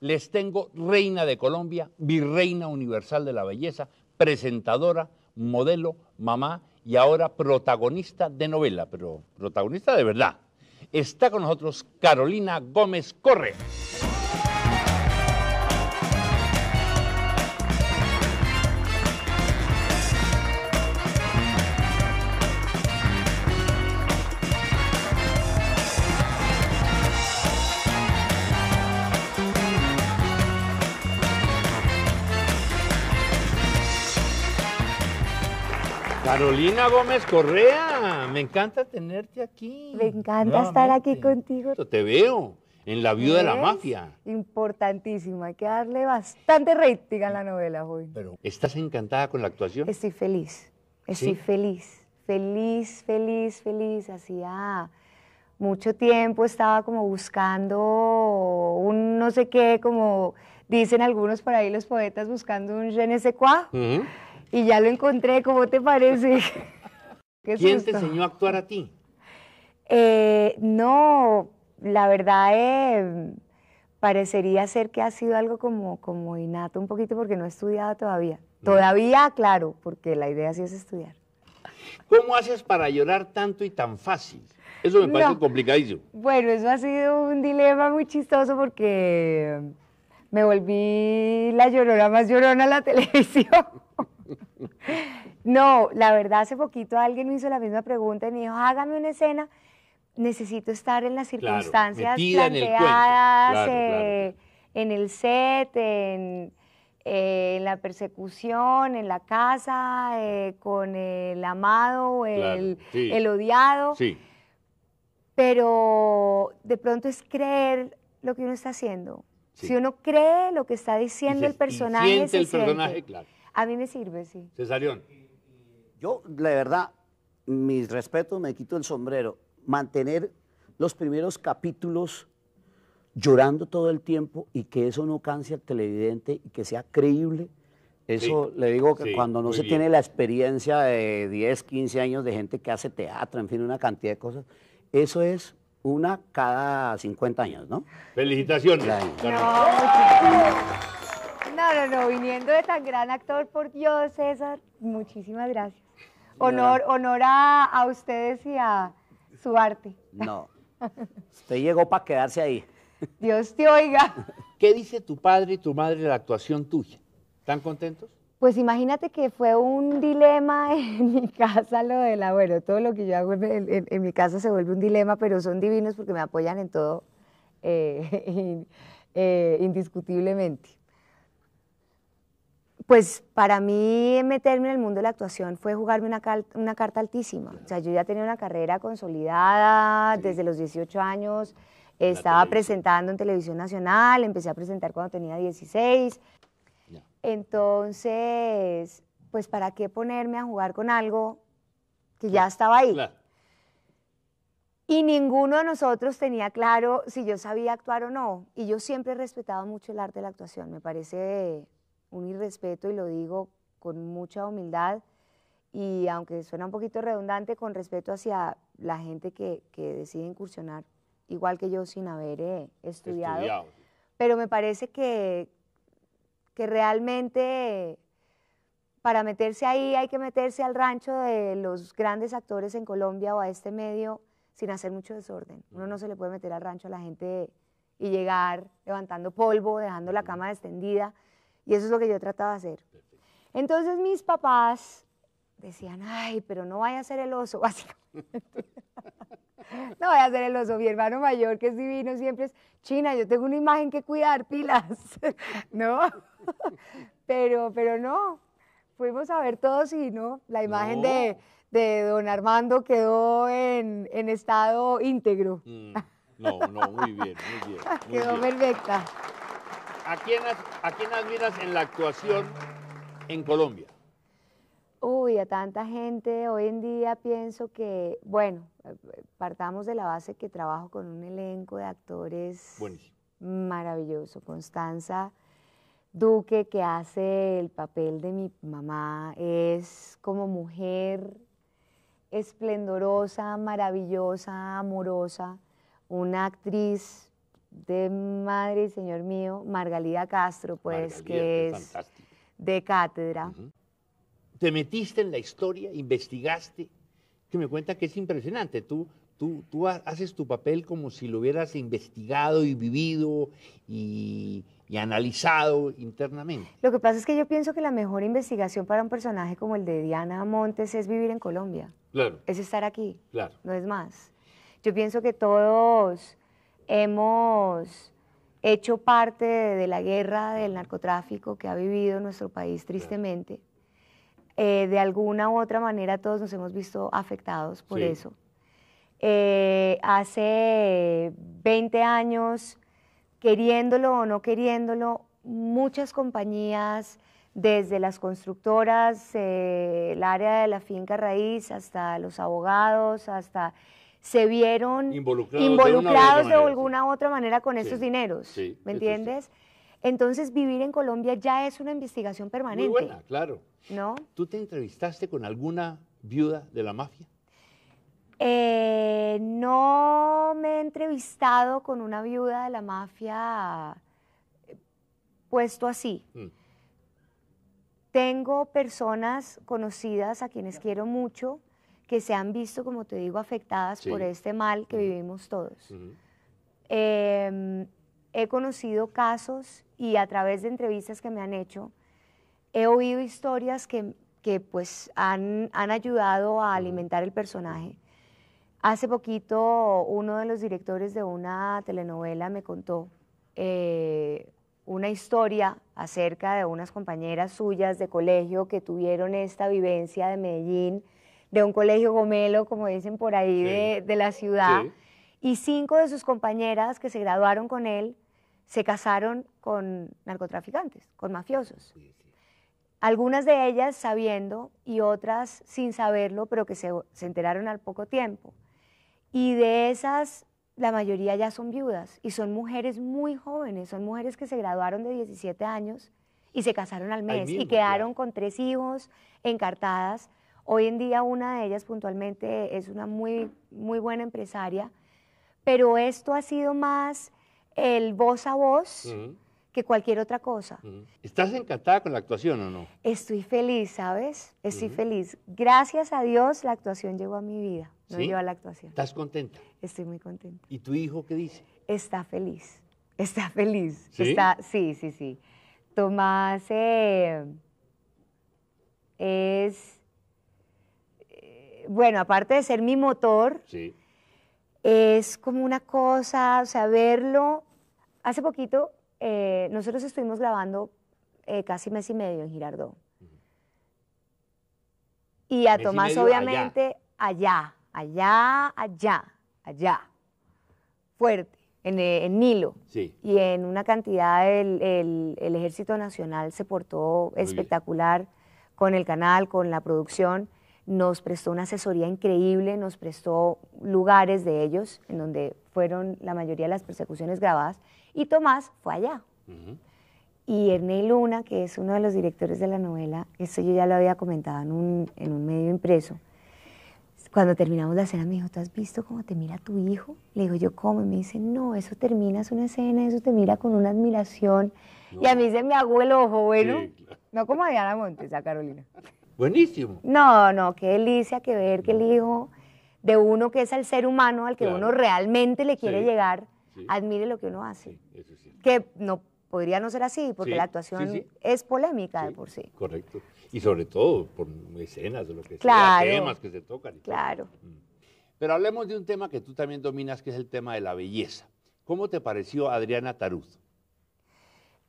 les tengo reina de Colombia, virreina universal de la belleza, presentadora, modelo, mamá y ahora protagonista de novela, pero protagonista de verdad. Está con nosotros Carolina Gómez Corre. Carolina Gómez Correa, me encanta tenerte aquí. Me encanta estar aquí contigo. Te veo en La Viuda de la Mafia. Importantísimo, hay que darle bastante rating a la novela hoy. Pero, ¿estás encantada con la actuación? Estoy feliz, estoy feliz, feliz, feliz, feliz. Hacía mucho tiempo estaba como buscando un no sé qué, como dicen algunos por ahí los poetas, buscando un je ne y ya lo encontré, ¿cómo te parece? ¿Quién te enseñó a actuar a ti? Eh, no, la verdad es, eh, parecería ser que ha sido algo como, como innato un poquito porque no he estudiado todavía. Mm. Todavía, claro, porque la idea sí es estudiar. ¿Cómo haces para llorar tanto y tan fácil? Eso me parece complicadísimo. Bueno, eso ha sido un dilema muy chistoso porque me volví la llorona más llorona a la televisión. No, la verdad, hace poquito alguien me hizo la misma pregunta y me dijo, hágame una escena, necesito estar en las circunstancias planteadas, en el, eh, en set, eh, en, la persecución, en la casa, eh, con el amado, el, el odiado. Sí. Pero de pronto es creer lo que uno está haciendo. Si uno cree lo que está diciendo el personaje, siente el personaje, claro. A mí me sirve, sí. Cesarión. Yo, la verdad, mis respetos, me quito el sombrero. Mantener los primeros capítulos llorando todo el tiempo y que eso no canse al televidente y que sea creíble. Eso le digo que cuando no se tiene la experiencia de 10, 15 años de gente que hace teatro, en fin, una cantidad de cosas, eso es una cada 50 años, ¿no? Felicitaciones. No, no, no, viniendo de tan gran actor, por Dios, César, muchísimas gracias. Honor, honor a, ustedes y a su arte. No, usted llegó para quedarse ahí. Dios te oiga. ¿Qué dice tu padre y tu madre de la actuación tuya? ¿Están contentos? Pues imagínate que fue un dilema en mi casa lo de la, bueno, todo lo que yo hago en, mi casa se vuelve un dilema, pero son divinos porque me apoyan en todo eh, eh, indiscutiblemente. Pues para mí meterme en el mundo de la actuación fue jugarme una, una carta altísima. O sea, yo ya tenía una carrera consolidada desde los 18 años, estaba presentando en Televisión Nacional, empecé a presentar cuando tenía 16. Entonces, pues para qué ponerme a jugar con algo que ya estaba ahí. Y ninguno de nosotros tenía claro si yo sabía actuar o no. Y yo siempre he respetado mucho el arte de la actuación. Me parece un irrespeto y lo digo con mucha humildad y aunque suena un poquito redundante, con respeto hacia la gente que, que decide incursionar, igual que yo sin haber eh, estudiado. Pero me parece que, que realmente para meterse ahí hay que meterse al rancho de los grandes actores en Colombia o a este medio sin hacer mucho desorden. Uno no se le puede meter al rancho a la gente y llegar levantando polvo, dejando la cama extendida. Y eso es lo que yo trataba de hacer. Entonces mis papás decían, ay, pero no vaya a ser el oso, básicamente. no vaya a ser el oso, mi hermano mayor, que es divino, siempre es, China, yo tengo una imagen que cuidar, pilas, ¿no? pero, pero no, fuimos a ver todos y no, la imagen De, don Armando quedó en, estado íntegro. Mm. no, no, muy bien, muy bien. quedó perfecta. ¿A quién, ¿A quién admiras en la actuación en Colombia? Uy, a tanta gente. Hoy en día pienso que, bueno, partamos de la base que trabajo con un elenco de actores maravilloso. Constanza Duque, que hace el papel de mi mamá, es como mujer esplendorosa, maravillosa, amorosa, una actriz de Madre Señor mío, Margalida Castro, pues, que es de cátedra. Te metiste en la historia, investigaste, que me cuenta que es impresionante. Tú, tú, tú haces tu papel como si lo hubieras investigado y vivido y, y analizado internamente. Lo que pasa es que yo pienso que la mejor investigación para un personaje como el de Diana Montes es vivir en Colombia. Claro. Es estar aquí. Claro. No es más. Yo pienso que todos hemos hecho parte de, la guerra del narcotráfico que ha vivido nuestro país tristemente. Eh, de alguna u otra manera todos nos hemos visto afectados por eso. Eh, hace 20 años, queriéndolo o no queriéndolo, muchas compañías, desde las constructoras, eh, el área de la finca raíz, hasta los abogados, hasta se vieron involucrados, de, alguna u otra manera con esos dineros. ¿Me entiendes? Entonces, vivir en Colombia ya es una investigación permanente. Muy buena, claro. ¿No? ¿Tú te entrevistaste con alguna viuda de la mafia? Eh, no me he entrevistado con una viuda de la mafia eh, puesto así. Mm. Tengo personas conocidas a quienes quiero mucho que se han visto, como te digo, afectadas por este mal que vivimos todos. Em, he conocido casos y a través de entrevistas que me han hecho, he oído historias que, que pues han, ayudado a alimentar el personaje. Hace poquito uno de los directores de una telenovela me contó eh, una historia acerca de unas compañeras suyas de colegio que tuvieron esta vivencia de Medellín de un colegio gomelo, como dicen por ahí, de, la ciudad. Y cinco de sus compañeras que se graduaron con él se casaron con narcotraficantes, con mafiosos. Algunas de ellas sabiendo y otras sin saberlo, pero que se, enteraron al poco tiempo. Y de esas, la mayoría ya son viudas y son mujeres muy jóvenes, son mujeres que se graduaron de 17 años y se casaron al mes y quedaron con tres hijos, encartadas, Hoy en día una de ellas puntualmente es una muy, muy buena empresaria, pero esto ha sido más el voz a voz que cualquier otra cosa. ¿Estás encantada con la actuación o no? Estoy feliz, ¿sabes? Estoy feliz. Gracias a Dios la actuación llegó a mi vida, no a la actuación. ¿Estás contenta? Estoy muy contenta. ¿Y tu hijo qué dice? Está feliz, está feliz. ¿Sí? Está, sí, sí, sí. Tomás eh, es bueno, aparte de ser mi motor, es como una cosa, o sea, verlo. Hace poquito eh, nosotros estuvimos grabando eh, casi mes y medio en Girardot. Y a Tomás, obviamente, allá. allá, allá, allá, fuerte, en, eh, Nilo. Y en una cantidad, el, Ejército Nacional se portó espectacular con el canal, con la producción nos prestó una asesoría increíble, nos prestó lugares de ellos, en donde fueron la mayoría de las persecuciones grabadas, y Tomás fue allá. Y Ernei Luna, que es uno de los directores de la novela, eso yo ya lo había comentado en un, en un medio impreso, cuando terminamos la escena me dijo, ¿tú has visto cómo te mira tu hijo? Le digo yo, ¿cómo? Y me dice, no, eso terminas una escena, eso te mira con una admiración. Y a mí se me abuelo el ojo, bueno, no como a Diana Montes, a Carolina. Buenísimo. No, no, qué delicia que ver que el hijo de uno que es el ser humano al que uno realmente le quiere llegar, admire lo que uno hace. eso que no podría no ser así, porque la actuación es polémica de por sí. Correcto. Y sobre todo por escenas de lo que temas que se tocan. claro. Mm. Pero hablemos de un tema que tú también dominas, que es el tema de la belleza. ¿Cómo te pareció Adriana Taruz?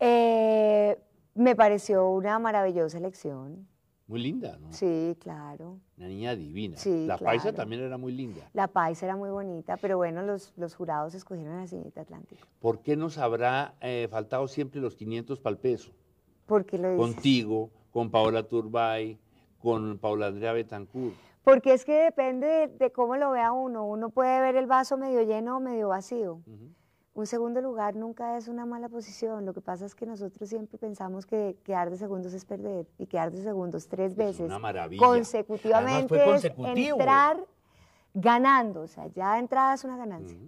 Eh, me pareció una maravillosa elección. Muy linda, ¿no? Sí, claro. Una niña divina. la paisa también era muy linda. La paisa era muy bonita, pero bueno, los, jurados escogieron a la señorita Atlántica. ¿Por qué nos habrá eh, faltado siempre los 500 para el peso? Porque lo Contigo, con Paola Turbay, con Paula Andrea Betancourt. Porque es que depende de, cómo lo vea uno. Uno puede ver el vaso medio lleno o medio vacío. Un segundo lugar nunca es una mala posición. Lo que pasa es que nosotros siempre pensamos que quedar de segundos es perder y quedar de segundos tres veces consecutivamente es entrar ganando. O sea, ya entrada es una ganancia.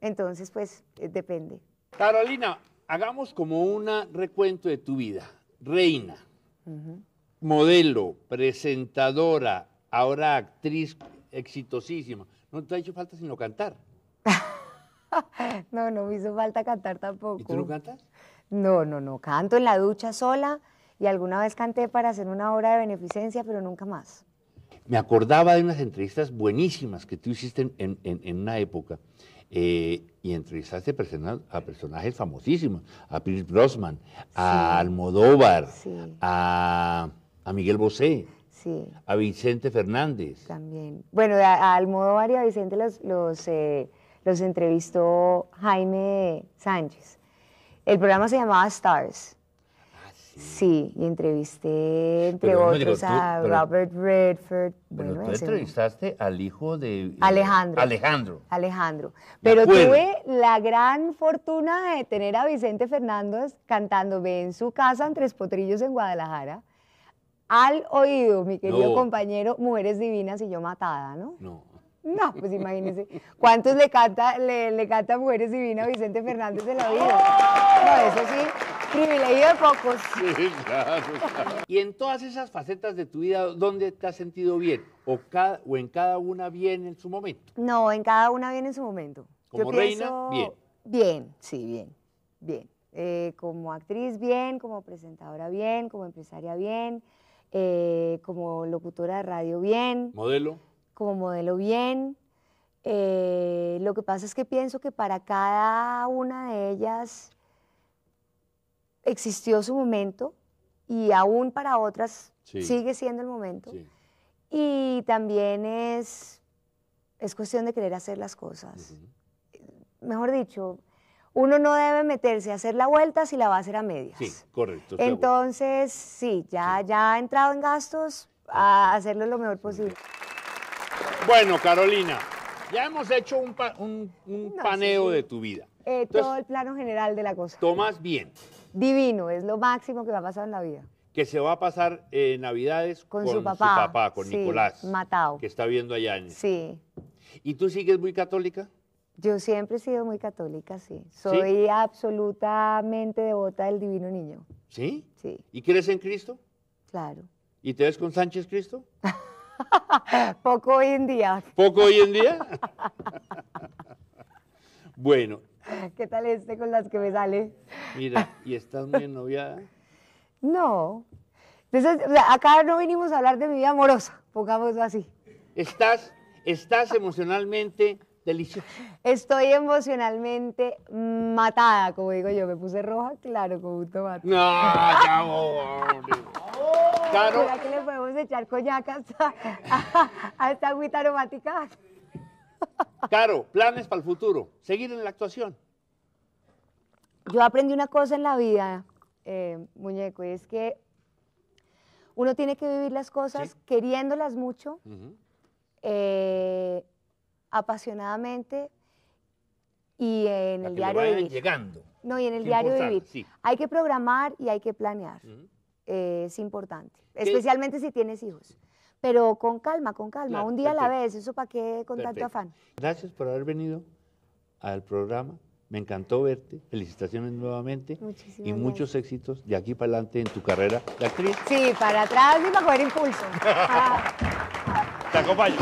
Entonces, pues eh, depende. Carolina, hagamos como un recuento de tu vida. Reina, modelo, presentadora, ahora actriz exitosísima. No te ha hecho falta sino cantar. no, no me hizo falta cantar tampoco. ¿Y tú no cantas? No, no, no. Canto en la ducha sola y alguna vez canté para hacer una obra de beneficencia, pero nunca más. Me acordaba de unas entrevistas buenísimas que tú hiciste en, una época eh, y entrevistaste a personajes famosísimos, a Pierce Brosman, a Almodóvar, A, Miguel Bosé. A Vicente Fernández. También. Bueno, a, a Almodóvar y a Vicente los, eh, los entrevistó Jaime Sánchez. El programa se llamaba Stars. Ah, sí. y entrevisté, entre otros, a Robert Redford. tú entrevistaste al hijo de... Eh, Alejandro. Alejandro. Alejandro. Pero tuve la gran fortuna de tener a Vicente Fernández cantándome en su casa en Tres Potrillos, en Guadalajara, al oído, mi querido compañero, Mujeres Divinas y yo matada, ¿no? No. No, pues imagínense. ¿Cuántos le canta, le, le canta Mujeres Divinas a Vicente Fernández de la vida? No, eso sí, privilegio de pocos. Sí, claro, Y en todas esas facetas de tu vida, ¿dónde te has sentido bien? ¿O, cada, o en cada una bien en su momento? No, en cada una bien en su momento. ¿Como reina? Bien. Bien, sí, bien, bien. Eh, como actriz, bien. Como presentadora, bien. Como empresaria, bien. Eh, como locutora de radio, bien. ¿Modelo? como modelo bien. Eh, lo que pasa es que pienso que para cada una de ellas existió su momento y aún para otras sigue siendo el momento. Y también es, es cuestión de querer hacer las cosas. Mejor dicho, uno no debe meterse a hacer la vuelta si la va a hacer a medias. Sí, correcto. Entonces, sí, ya, ya ha entrado en gastos, a hacerlo lo mejor posible. Bueno, Carolina, ya hemos hecho un, paneo de tu vida. Eh, todo el plano general de la cosa. Tomás bien. Divino, es lo máximo que va a pasar en la vida. Que se va a pasar eh, Navidades con, su, papá. con Nicolás. Matado. Que está viendo allá. En... Sí. ¿Y tú sigues muy católica? Yo siempre he sido muy católica, sí. Soy absolutamente devota del Divino Niño. ¿Sí? Sí. ¿Y crees en Cristo? Claro. ¿Y te ves con Sánchez Cristo? Poco hoy en día. ¿Poco hoy en día? bueno. ¿Qué tal este con las que me sale? Mira, ¿y estás muy ennoviada? No. Entonces, acá no vinimos a hablar de mi vida amorosa, pongámoslo así. ¿Estás, estás emocionalmente deliciosa? Estoy emocionalmente matada, como digo yo. Me puse roja, claro, como un tomate. No, ya, Claro. ¿Será que le podemos echar coñacas a, esta agüita aromática? Caro, planes para el futuro. Seguir en la actuación. Yo aprendí una cosa en la vida, eh, muñeco, y es que uno tiene que vivir las cosas queriéndolas mucho, eh, apasionadamente y en el diario vivir. llegando. No, y en el diario vivir. Hay que programar y hay que planear es importante, especialmente si tienes hijos. Pero con calma, con calma, un día a la vez, eso para qué con tanto afán. Gracias por haber venido al programa, me encantó verte, felicitaciones nuevamente y muchos éxitos de aquí para adelante en tu carrera de actriz. Sí, para atrás y para coger impulso. Ah. Te acompaño.